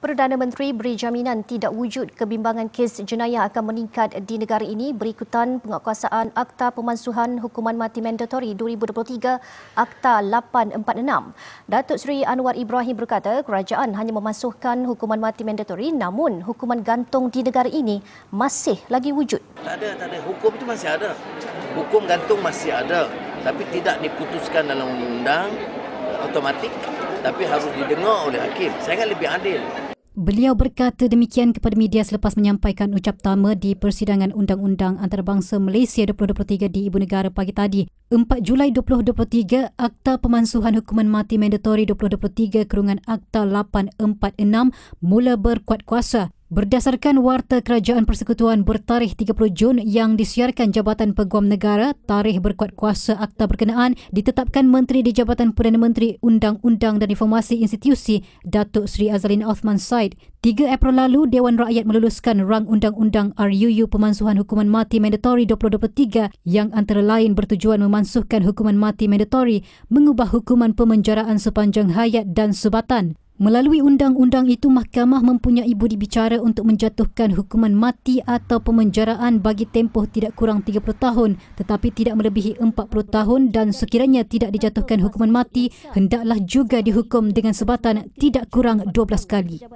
Perdana Menteri beri jaminan tidak wujud kebimbangan kes jenayah akan meningkat di negara ini berikutan penguatkuasaan Akta Pemansuhan Hukuman Mati Mandatory 2023 Akta 846. Datuk Seri Anwar Ibrahim berkata kerajaan hanya memasuhkan hukuman mati mandatory namun hukuman gantung di negara ini masih lagi wujud. Tak ada, tak ada. Hukum itu masih ada. Hukum gantung masih ada. Tapi tidak diputuskan dalam undang-undang eh, otomatik tapi harus didengar oleh hakim. Saya ingat kan lebih adil. Beliau berkata demikian kepada media selepas menyampaikan ucap tama di Persidangan Undang-Undang Antarabangsa Malaysia 2023 di Ibu Negara pagi tadi. 4 Julai 2023, Akta Pemansuhan Hukuman Mati Mandatory 2023 Kerungan Akta 846 mula berkuat kuasa. Berdasarkan Warta Kerajaan Persekutuan bertarikh 30 Jun yang disiarkan Jabatan Peguam Negara, tarikh berkuat kuasa akta berkenaan ditetapkan Menteri di Jabatan Perdana Menteri Undang-Undang dan Informasi Institusi Datuk Seri Azalin Othman Said. 3 April lalu, Dewan Rakyat meluluskan rang Undang-Undang RUU Pemansuhan Hukuman Mati Mandatory 2023 yang antara lain bertujuan memansuhkan hukuman mati mandatory, mengubah hukuman pemenjaraan sepanjang hayat dan sebatan. Melalui undang-undang itu, mahkamah mempunyai budi bicara untuk menjatuhkan hukuman mati atau pemenjaraan bagi tempoh tidak kurang 30 tahun tetapi tidak melebihi 40 tahun dan sekiranya tidak dijatuhkan hukuman mati, hendaklah juga dihukum dengan sebatan tidak kurang 12 kali.